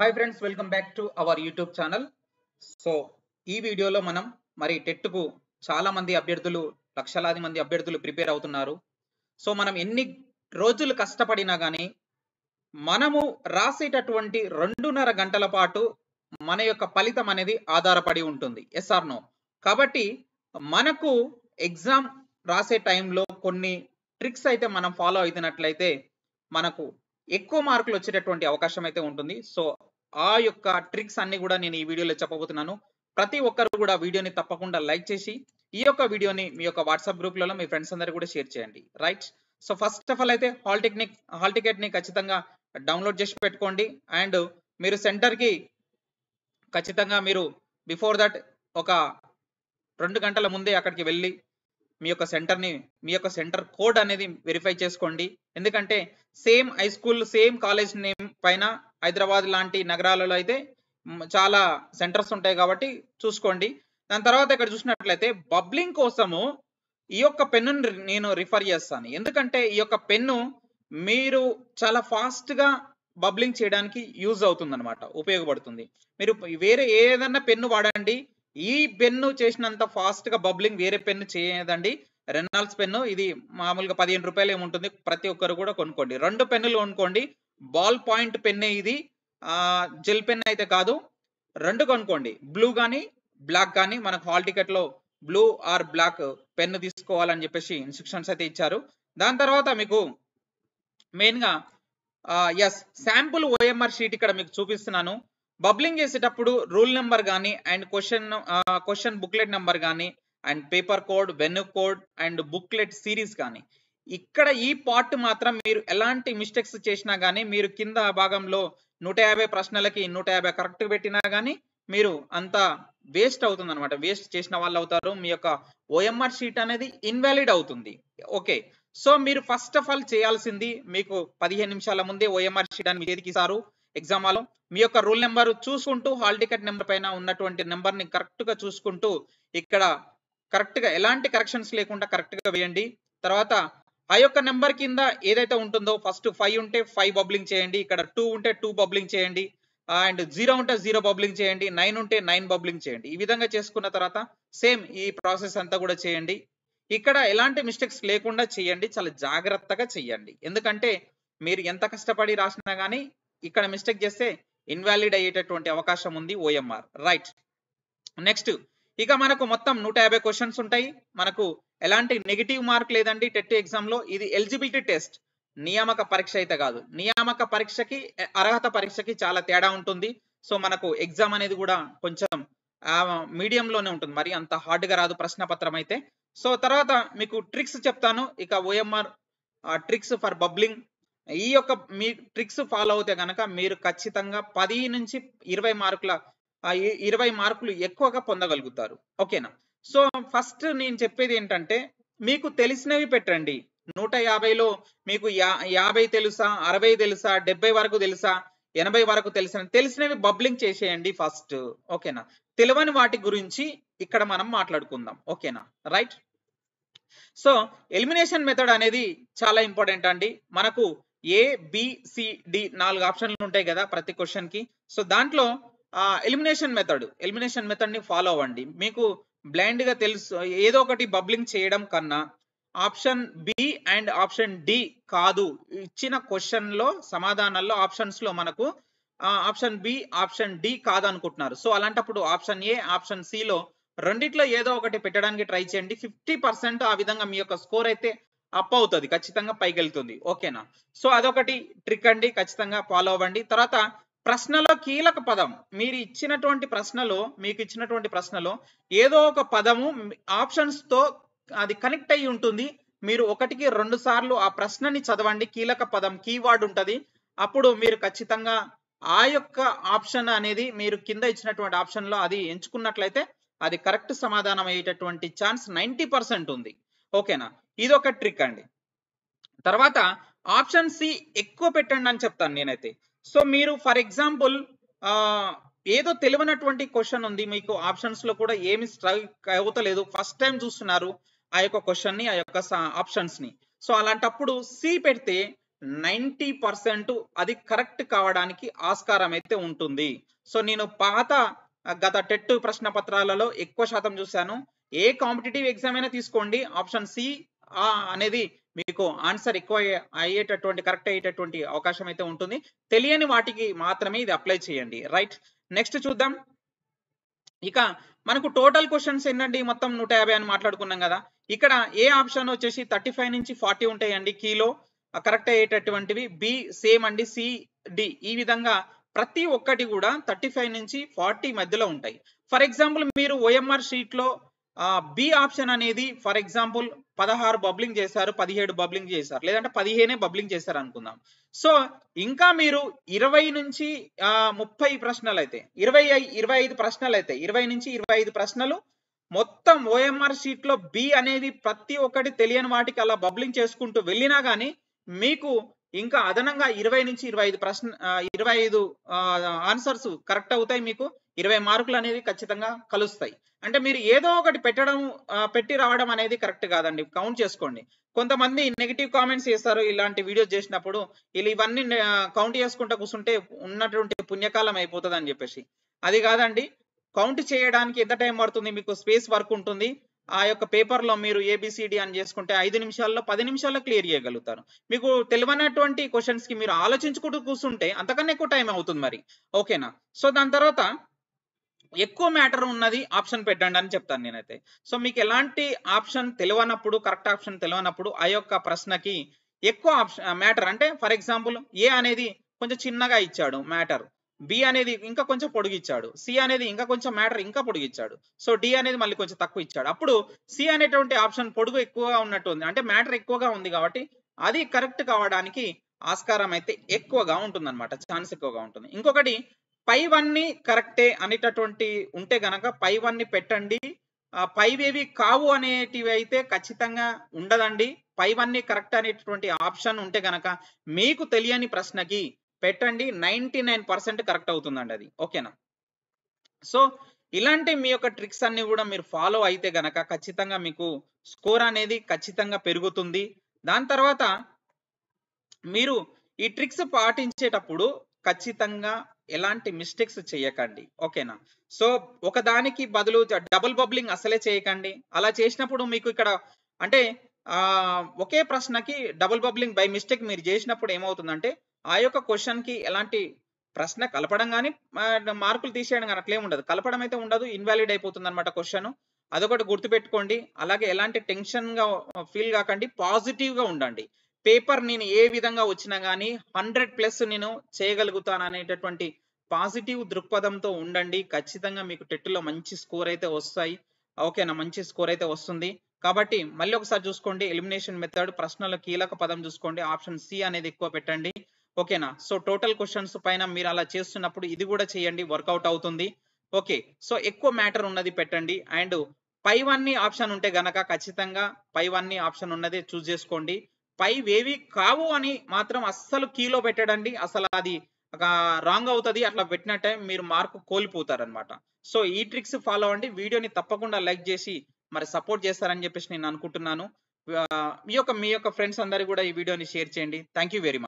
hi friends welcome back to our YouTube channel so ఈ వీడియోలో మనం మరి టెట్కు చాలా మంది అభ్యర్థులు లక్షలాది మంది అభ్యర్థులు ప్రిపేర్ అవుతున్నారు సో మనం ఎన్ని రోజులు కష్టపడినా కానీ మనము రాసేటటువంటి రెండున్నర గంటల పాటు మన యొక్క ఫలితం అనేది ఆధారపడి ఉంటుంది ఎస్ఆర్నో నో కాబట్టి మనకు ఎగ్జామ్ రాసే టైంలో కొన్ని ట్రిక్స్ అయితే మనం ఫాలో అవుతున్నట్లయితే మనకు ఎక్కువ మార్కులు వచ్చేటటువంటి అవకాశం అయితే ఉంటుంది సో ఆ యొక్క ట్రిక్స్ అన్ని కూడా నేను ఈ వీడియోలో చెప్పబోతున్నాను ప్రతి ఒక్కరు కూడా వీడియోని తప్పకుండా లైక్ చేసి ఈ యొక్క వీడియోని మీ యొక్క వాట్సాప్ గ్రూప్లలో మీ ఫ్రెండ్స్ అందరూ కూడా షేర్ చేయండి right so first of all అయితే హాల్ టెక్నిక్ హాల్ టికెట్ని ఖచ్చితంగా డౌన్లోడ్ చేసి పెట్టుకోండి అండ్ మీరు సెంటర్కి ఖచ్చితంగా మీరు బిఫోర్ దట్ ఒక రెండు గంటల ముందే అక్కడికి వెళ్ళి మీ యొక్క సెంటర్ని మీ యొక్క సెంటర్ కోడ్ అనేది వెరిఫై చేసుకోండి ఎందుకంటే same high school same college name పైన హైదరాబాద్ లాంటి నగరాలలో అయితే చాలా సెంటర్స్ ఉంటాయి కాబట్టి చూసుకోండి దాని తర్వాత ఇక్కడ చూసినట్లయితే బబ్లింగ్ కోసము ఈ యొక్క పెన్ను నేను రిఫర్ చేస్తాను ఎందుకంటే ఈ యొక్క పెన్ను మీరు చాలా ఫాస్ట్గా బబ్లింగ్ చేయడానికి యూజ్ అవుతుంది అనమాట ఉపయోగపడుతుంది మీరు వేరే ఏదన్నా పెన్ను వాడండి ఈ పెన్ను చేసినంత ఫాస్ట్గా బబ్లింగ్ వేరే పెన్ను చేయదండి రెనాల్డ్స్ పెన్ను ఇది మామూలుగా పదిహేను రూపాయలు ఏముంటుంది ప్రతి ఒక్కరు కూడా కొనుక్కోండి రెండు పెన్నులు కొనుక్కోండి బాల్ పాయింట్ పెన్నే ఇది జెల్ పెన్ అయితే కాదు రెండు కొనుక్కోండి బ్లూ కానీ బ్లాక్ కానీ మనకు హాల్ టికెట్లో బ్లూ ఆర్ బ్లాక్ పెన్ను తీసుకోవాలని చెప్పేసి ఇన్స్ట్రక్షన్స్ అయితే ఇచ్చారు దాని తర్వాత మీకు మెయిన్గా ఎస్ శాంపుల్ ఓఎంఆర్ షీట్ ఇక్కడ మీకు చూపిస్తున్నాను బబ్లింగ్ చేసేటప్పుడు రూల్ నెంబర్ కానీ and question question booklet number కానీ and paper code when code and booklet series కానీ ఇక్కడ ఈ పార్ట్ మాత్రం మీరు ఎలాంటి మిస్టేక్స్ చేసినా కానీ మీరు కింద భాగంలో నూట యాభై ప్రశ్నలకి నూట యాభై కరెక్ట్ పెట్టినా కానీ మీరు అంత వేస్ట్ అవుతుంది అనమాట వేస్ట్ చేసిన వాళ్ళు అవుతారు మీ యొక్క ఓఎంఆర్ షీట్ అనేది ఇన్వాలిడ్ అవుతుంది ఓకే సో మీరు ఫస్ట్ ఆఫ్ ఆల్ చేయాల్సింది మీకు పదిహేను నిమిషాల ముందే ఓఎంఆర్ షీట్ అని మీ చేతికి ఇస్తారు ఎగ్జామ్ హాల్లో మీ యొక్క రూల్ నెంబర్ చూసుకుంటూ హాల్ టికెట్ నెంబర్ పైన ఉన్నటువంటి నెంబర్ని కరెక్ట్గా చూసుకుంటూ ఇక్కడ కరెక్ట్గా ఎలాంటి కరెక్షన్స్ లేకుండా కరెక్ట్గా వేయండి తర్వాత ఆ యొక్క నెంబర్ కింద ఏదైతే ఉంటుందో ఫస్ట్ ఫైవ్ ఉంటే ఫైవ్ బబ్లింగ్ చేయండి ఇక్కడ టూ ఉంటే టూ బబ్లింగ్ చేయండి అండ్ జీరో ఉంటే జీరో బబ్లింగ్ చేయండి నైన్ ఉంటే నైన్ బబ్లింగ్ చేయండి ఈ విధంగా చేసుకున్న తర్వాత సేమ్ ఈ ప్రాసెస్ అంతా కూడా చేయండి ఇక్కడ ఎలాంటి మిస్టేక్స్ లేకుండా చేయండి చాలా జాగ్రత్తగా చేయండి ఎందుకంటే మీరు ఎంత కష్టపడి రాసినా కానీ ఇక్కడ మిస్టేక్ చేస్తే ఇన్వాలిడ్ అయ్యేటటువంటి అవకాశం ఉంది ఓఎంఆర్ రైట్ నెక్స్ట్ ఇక మనకు మొత్తం నూట యాభై క్వశ్చన్స్ ఉంటాయి మనకు ఎలాంటి నెగిటివ్ మార్క్ లేదండి టెట్ లో ఇది ఎలిజిబిలిటీ టెస్ట్ నియామక పరీక్ష అయితే కాదు నియామక పరీక్షకి అర్హత పరీక్షకి చాలా తేడా ఉంటుంది సో మనకు ఎగ్జామ్ అనేది కూడా కొంచెం మీడియంలోనే ఉంటుంది మరి అంత హార్డ్గా రాదు ప్రశ్న పత్రం అయితే సో తర్వాత మీకు ట్రిక్స్ చెప్తాను ఇక ఓఎంఆర్ ట్రిక్స్ ఫర్ బబ్లింగ్ ఈ యొక్క మీ ట్రిక్స్ ఫాలో అవుతే కనుక మీరు ఖచ్చితంగా పది నుంచి ఇరవై మార్కుల ఇరవై మార్కులు ఎక్కువగా పొందగలుగుతారు ఓకేనా సో ఫస్ట్ నేను చెప్పేది ఏంటంటే మీకు తెలిసినవి పెట్టండి నూట యాభైలో మీకు యా యాభై తెలుసా అరవై తెలుసా డెబ్బై వరకు తెలుసా ఎనభై వరకు తెలిసిన తెలిసినవి బబ్లింగ్ చేసేయండి ఫస్ట్ ఓకేనా తెలియని వాటి గురించి ఇక్కడ మనం మాట్లాడుకుందాం ఓకేనా రైట్ సో ఎలిమినేషన్ మెథడ్ అనేది చాలా ఇంపార్టెంట్ అండి మనకు ఏ బిసిడి నాలుగు ఆప్షన్లు ఉంటాయి కదా ప్రతి క్వశ్చన్ కి సో దాంట్లో ఎలిమినేషన్ మెథడ్ ఎలిమినేషన్ మెథడ్ ని ఫాలో అవ్వండి మీకు బ్లైండ్ గా తెలుసు ఏదో ఒకటి బబ్లింగ్ చేయడం కన్నా option B and option D కాదు ఇచ్చిన క్వశ్చన్ లో సమాధానాల్లో ఆప్షన్స్ లో మనకు ఆప్షన్ బి ఆప్షన్ డి కాదు అనుకుంటున్నారు సో అలాంటప్పుడు ఆప్షన్ ఏ ఆప్షన్ సి లో రెండిట్లో ఏదో ఒకటి పెట్టడానికి ట్రై చేయండి ఫిఫ్టీ పర్సెంట్ ఆ విధంగా మీ యొక్క స్కోర్ అయితే అప్ అవుతుంది ఖచ్చితంగా పైకి వెళ్తుంది ఓకేనా సో అదొకటి ట్రిక్ అండి ఖచ్చితంగా ఫాలో అవ్వండి తర్వాత ప్రశ్నలో కీలక పదం మీరు ఇచ్చినటువంటి ప్రశ్నలో మీకు ఇచ్చినటువంటి ప్రశ్నలో ఏదో ఒక పదము ఆప్షన్స్ తో అది కనెక్ట్ అయి ఉంటుంది మీరు ఒకటికి రెండు సార్లు ఆ ప్రశ్నని చదవండి కీలక పదం కీవర్డ్ ఉంటుంది అప్పుడు మీరు ఖచ్చితంగా ఆ యొక్క ఆప్షన్ అనేది మీరు కింద ఇచ్చినటువంటి ఆప్షన్లో అది ఎంచుకున్నట్లయితే అది కరెక్ట్ సమాధానం అయ్యేటటువంటి ఛాన్స్ నైంటీ ఉంది ఓకేనా ఇది ఒక ట్రిక్ అండి తర్వాత ఆప్షన్ సి ఎక్కువ పెట్టండి అని చెప్తాను నేనైతే సో మీరు ఫర్ ఎగ్జాంపుల్ ఏదో తెలియనటువంటి క్వశ్చన్ ఉంది మీకు ఆప్షన్స్ లో కూడా ఏమి స్ట్రైక్ అవుతలేదు ఫస్ట్ టైం చూస్తున్నారు ఆ యొక్క క్వశ్చన్ ని ఆ యొక్క ఆప్షన్స్ ని సో అలాంటప్పుడు సి పెడితే నైంటీ పర్సెంట్ అది కరెక్ట్ కావడానికి ఆస్కారం అయితే ఉంటుంది సో నేను పాత గత టెట్ ప్రశ్న పత్రాలలో ఎక్కువ శాతం చూశాను ఏ కాంపిటేటివ్ ఎగ్జామ్ అయినా తీసుకోండి ఆప్షన్ సి అనేది మీకు ఆన్సర్ ఎక్కువ అయ్యేటటువంటి కరెక్ట్ అయ్యేటటువంటి అవకాశం అయితే ఉంటుంది తెలియని వాటికి మాత్రమే ఇది అప్లై చేయండి రైట్ నెక్స్ట్ చూద్దాం ఇక మనకు టోటల్ క్వశ్చన్స్ ఏంటండి మొత్తం నూట యాభై అని మాట్లాడుకున్నాం కదా ఇక్కడ ఏ ఆప్షన్ వచ్చేసి థర్టీ ఫైవ్ నుంచి ఫార్టీ ఉంటాయండి కీలో కరెక్ట్ అయ్యేటటువంటివి బి సేమ్ అండి సి డి ఈ విధంగా ప్రతి ఒక్కటి కూడా థర్టీ ఫైవ్ నుంచి ఫార్టీ మధ్యలో ఉంటాయి ఫర్ ఎగ్జాంపుల్ మీరు ఓఎంఆర్ లో బి ఆప్షన్ అనేది ఫర్ ఎగ్జాంపుల్ పదహారు బబ్లింగ్ చేశారు పదిహేడు బబ్లింగ్ చేశారు లేదంటే పదిహేనే బబ్లింగ్ చేశారు అనుకుందాం సో ఇంకా మీరు ఇరవై నుంచి ముప్పై ప్రశ్నలు అయితే ఇరవై ఇరవై ఐదు ప్రశ్నలు అయితే ఇరవై నుంచి ఇరవై ఐదు ప్రశ్నలు మొత్తం ఓఎంఆర్ షీట్ లో బి అనేది ప్రతి ఒక్కటి తెలియని వాటికి అలా బబ్లింగ్ చేసుకుంటూ వెళ్ళినా కానీ మీకు ఇంకా అదనంగా ఇరవై నుంచి ఇరవై ఐదు ప్రశ్న ఇరవై ఐదు ఆన్సర్స్ కరెక్ట్ అవుతాయి మీకు ఇరవై మార్కులు అనేది ఖచ్చితంగా కలుస్తాయి అంటే మీరు ఏదో ఒకటి పెట్టడం పెట్టి రావడం అనేది కరెక్ట్ కాదండి కౌంట్ చేసుకోండి కొంతమంది నెగిటివ్ కామెంట్స్ చేస్తారు ఇలాంటి వీడియోస్ చేసినప్పుడు వీళ్ళు ఇవన్నీ కౌంట్ చేసుకుంటూ కూర్చుంటే ఉన్నటువంటి పుణ్యకాలం అయిపోతుంది అని చెప్పేసి అది కాదండి కౌంట్ చేయడానికి ఎంత టైం పడుతుంది మీకు స్పేస్ వర్క్ ఉంటుంది ఆ యొక్క పేపర్లో మీరు ఏబిసిడి అని చేసుకుంటే ఐదు నిమిషాల్లో పది నిమిషాల్లో క్లియర్ చేయగలుగుతారు మీకు తెలివనటువంటి క్వశ్చన్స్కి మీరు ఆలోచించుకుంటూ కూర్చుంటే అంతకన్నా ఎక్కువ టైం అవుతుంది మరి ఓకేనా సో దాని తర్వాత ఎక్కువ మ్యాటర్ ఉన్నది ఆప్షన్ పెట్టండి అని చెప్తాను నేనైతే సో మీకు ఎలాంటి ఆప్షన్ తెలియనప్పుడు కరెక్ట్ ఆప్షన్ తెలియనప్పుడు ఆ యొక్క ప్రశ్నకి ఎక్కువ ఆప్షన్ మ్యాటర్ అంటే ఫర్ ఎగ్జాంపుల్ ఏ అనేది కొంచెం చిన్నగా ఇచ్చాడు మ్యాటర్ బి అనేది ఇంకా కొంచెం పొడిగిచ్చాడు సి అనేది ఇంకా కొంచెం మ్యాటర్ ఇంకా పొడిగిచ్చాడు సో డి అనేది మళ్ళీ కొంచెం తక్కువ ఇచ్చాడు అప్పుడు సి అనేటువంటి ఆప్షన్ పొడుగు ఎక్కువగా ఉన్నట్టు ఉంది అంటే మ్యాటర్ ఎక్కువగా ఉంది కాబట్టి అది కరెక్ట్ కావడానికి ఆస్కారం అయితే ఎక్కువగా ఉంటుంది అనమాట ఛాన్స్ ఎక్కువగా ఉంటుంది ఇంకొకటి పై ని కరెక్టే అనేటటువంటి ఉంటే గనక ని పెట్టండి పైవేవి కావు అనేటివి అయితే ఖచ్చితంగా ఉండదండి పై ని కరెక్ట్ అనేటటువంటి ఆప్షన్ ఉంటే గనక మీకు తెలియని ప్రశ్నకి పెట్టండి నైన్టీ నైన్ పర్సెంట్ కరెక్ట్ అవుతుందండి అది ఓకేనా సో ఇలాంటి మీ యొక్క ట్రిక్స్ అన్ని కూడా మీరు ఫాలో అయితే గనక ఖచ్చితంగా మీకు స్కోర్ అనేది ఖచ్చితంగా పెరుగుతుంది దాని తర్వాత మీరు ఈ ట్రిక్స్ పాటించేటప్పుడు ఖచ్చితంగా ఎలాంటి మిస్టేక్స్ చేయకండి ఓకేనా సో ఒకదానికి బదులు డబుల్ బబ్లింగ్ అసలే చేయకండి అలా చేసినప్పుడు మీకు ఇక్కడ అంటే ఒకే ప్రశ్నకి డబుల్ బబ్లింగ్ బై మిస్టేక్ మీరు చేసినప్పుడు ఏమవుతుందంటే ఆ యొక్క క్వశ్చన్కి ఎలాంటి ప్రశ్న కలపడం కానీ మార్కులు తీసేయడం కానీ అట్లే ఉండదు కలపడం అయితే ఉండదు ఇన్వాలిడ్ అయిపోతుంది అనమాట క్వశ్చన్ అదొకటి గుర్తుపెట్టుకోండి అలాగే ఎలాంటి టెన్షన్గా ఫీల్ కాకండి పాజిటివ్గా ఉండండి పేపర్ నేను ఏ విధంగా వచ్చినా కానీ హండ్రెడ్ ప్లస్ నేను చేయగలుగుతాను అనేటటువంటి పాజిటివ్ దృక్పథంతో ఉండండి ఖచ్చితంగా మీకు టెట్లో మంచి స్కోర్ అయితే వస్తాయి ఓకేనా మంచి స్కోర్ అయితే వస్తుంది కాబట్టి మళ్ళీ ఒకసారి చూసుకోండి ఎలిమినేషన్ మెథడ్ ప్రశ్నలో కీలక పదం చూసుకోండి ఆప్షన్ సి అనేది ఎక్కువ పెట్టండి ఓకేనా సో టోటల్ క్వశ్చన్స్ పైన మీరు అలా చేస్తున్నప్పుడు ఇది కూడా చేయండి వర్కౌట్ అవుతుంది ఓకే సో ఎక్కువ మ్యాటర్ ఉన్నది పెట్టండి అండ్ పై వన్ ఆప్షన్ ఉంటే గనక ఖచ్చితంగా పై వన్ ఆప్షన్ ఉన్నది చూస్ చేసుకోండి పై వేవి కావు అని మాత్రం అస్సలు కీలో పెట్టడండి అసలు అది రాంగ్ అవుతుంది అట్లా పెట్టినట్టే మీరు మార్క్ కోల్పోతారనమాట సో ఈ ట్రిక్స్ ఫాలో అండి వీడియోని తప్పకుండా లైక్ చేసి మరి సపోర్ట్ చేస్తారని చెప్పేసి నేను అనుకుంటున్నాను మీ యొక్క మీ యొక్క ఫ్రెండ్స్ అందరికీ కూడా ఈ వీడియోని షేర్ చేయండి థ్యాంక్ వెరీ మచ్